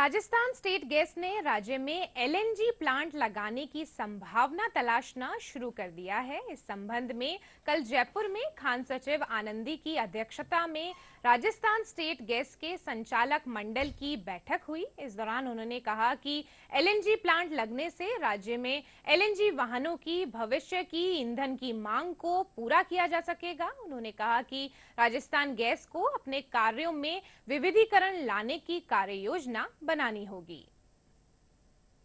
Rajasthan state gas ने राज्य में एलएनजी प्लांट लगाने की संभावना तलाशना शुरू कर दिया है इस संबंध में कल जयपुर में खान सचिव आनंदी की अध्यक्षता में राजस्थान स्टेट गैस के संचालक मंडल की बैठक हुई इस दौरान उन्होंने कहा कि एलएनजी प्लांट लगने से राज्य में एलएनजी वाहनों की भविष्य की ईंधन की मांग को पूरा किया जा सकेगा उन्होंने कहा कि राजस्थान गैस को अपने कार्यो में विविधीकरण लाने की कार्य योजना बनानी होगी